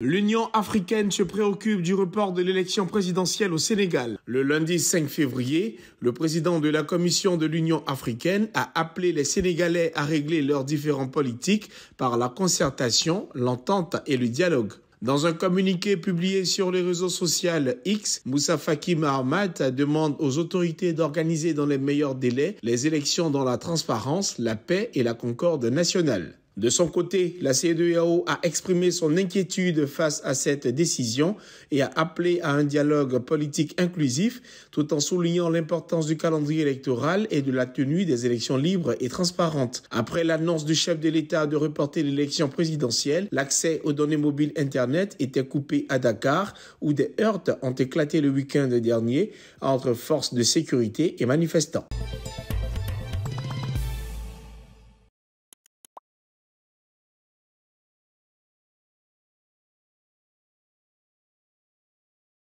L'Union africaine se préoccupe du report de l'élection présidentielle au Sénégal. Le lundi 5 février, le président de la Commission de l'Union africaine a appelé les Sénégalais à régler leurs différends politiques par la concertation, l'entente et le dialogue. Dans un communiqué publié sur les réseaux sociaux X, Moussa Fakim Ahmad demande aux autorités d'organiser dans les meilleurs délais les élections dans la transparence, la paix et la concorde nationale. De son côté, la CEDEAO e a exprimé son inquiétude face à cette décision et a appelé à un dialogue politique inclusif tout en soulignant l'importance du calendrier électoral et de la tenue des élections libres et transparentes. Après l'annonce du chef de l'État de reporter l'élection présidentielle, l'accès aux données mobiles Internet était coupé à Dakar où des heurts ont éclaté le week-end dernier entre forces de sécurité et manifestants.